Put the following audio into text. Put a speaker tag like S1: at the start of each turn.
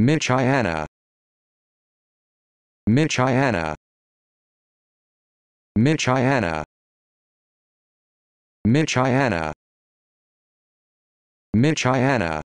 S1: Michiana Michiana Michiana Michiana Michiana